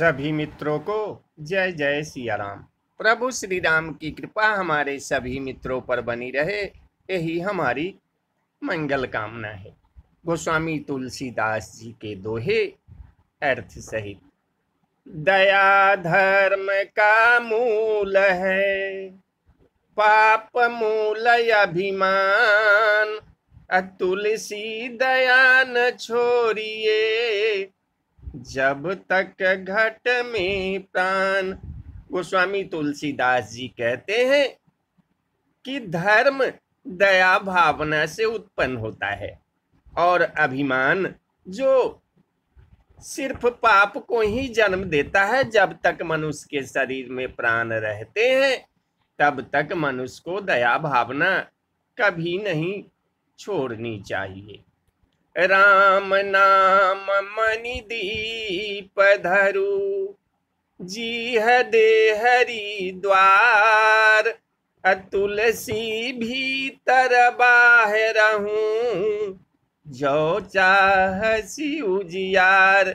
सभी मित्रों को जय जय सिया राम प्रभु श्री राम की कृपा हमारे सभी मित्रों पर बनी रहे यही हमारी मंगल कामना है गोस्वामी तुलसीदास जी के दोहे अर्थ सहित दया धर्म का मूल है पाप मूल अभिमान तुलसी दया न छोड़िए जब तक घट में प्राण गोस्वामी तुलसीदास जी कहते हैं कि धर्म दया भावना से उत्पन्न होता है और अभिमान जो सिर्फ पाप को ही जन्म देता है जब तक मनुष्य के शरीर में प्राण रहते हैं तब तक मनुष्य को दया भावना कभी नहीं छोड़नी चाहिए राम नाम मनि दीप धरु जी दे हरी द्वार तुलसी भी बाहर जो चाहसी उजियार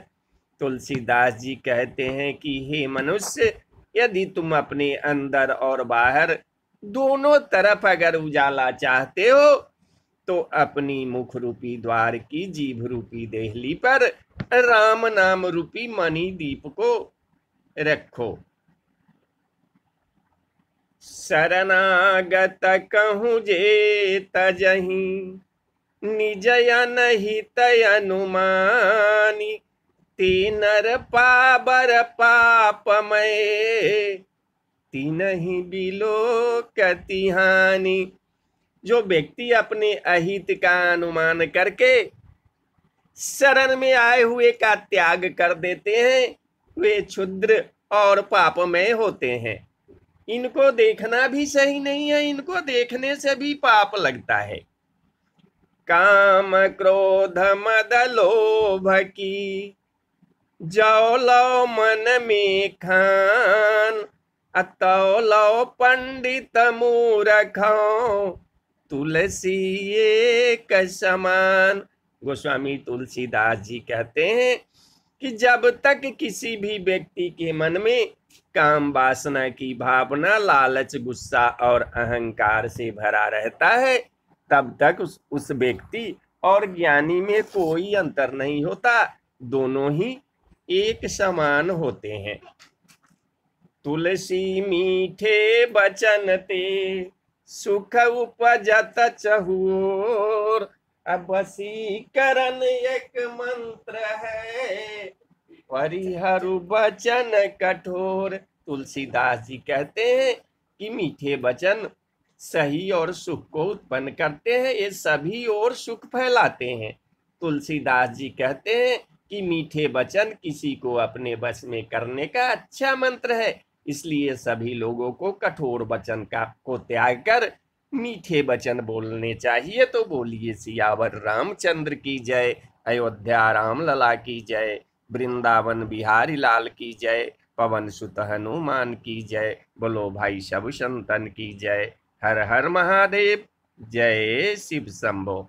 तुलसीदास जी कहते हैं कि हे मनुष्य यदि तुम अपने अंदर और बाहर दोनों तरफ अगर उजाला चाहते हो तो अपनी मुख रूपी द्वार की जीभ रूपी देहली पर राम नाम रूपी मणि दीप को रखो शरणागत कहूं जे तही निजय नहीं तयनुमानी तीन पाबर पापमय तीन ही बिलो हानि जो व्यक्ति अपने अहित का अनुमान करके शरण में आए हुए का त्याग कर देते हैं वे क्षुद्र और पापमय होते हैं इनको देखना भी सही नहीं है इनको देखने से भी पाप लगता है काम क्रोध मद लोभ की जौलो मन में खान अतौलो पंडित मूरखों तुलसी एक समान गोस्वामी तुलसीदास जी कहते हैं कि जब तक किसी भी व्यक्ति के मन में काम वासना की भावना लालच गुस्सा और अहंकार से भरा रहता है तब तक उस, उस व्यक्ति और ज्ञानी में कोई अंतर नहीं होता दोनों ही एक समान होते हैं तुलसी मीठे बचन ते सुख उपजत चहुर अबसीकरण एक मंत्र है परिहरु वचन कठोर तुलसीदास जी कहते हैं कि मीठे वचन सही और सुख को उत्पन्न करते हैं ये सभी और सुख फैलाते हैं तुलसीदास जी कहते हैं कि मीठे वचन किसी को अपने बस में करने का अच्छा मंत्र है इसलिए सभी लोगों को कठोर वचन का को त्याग कर मीठे वचन बोलने चाहिए तो बोलिए सियावर रामचंद्र की जय अयोध्या राम लला की जय वृंदावन बिहारी लाल की जय पवन सुत हनुमान की जय बोलो भाई सब संतन की जय हर हर महादेव जय शिव शंभो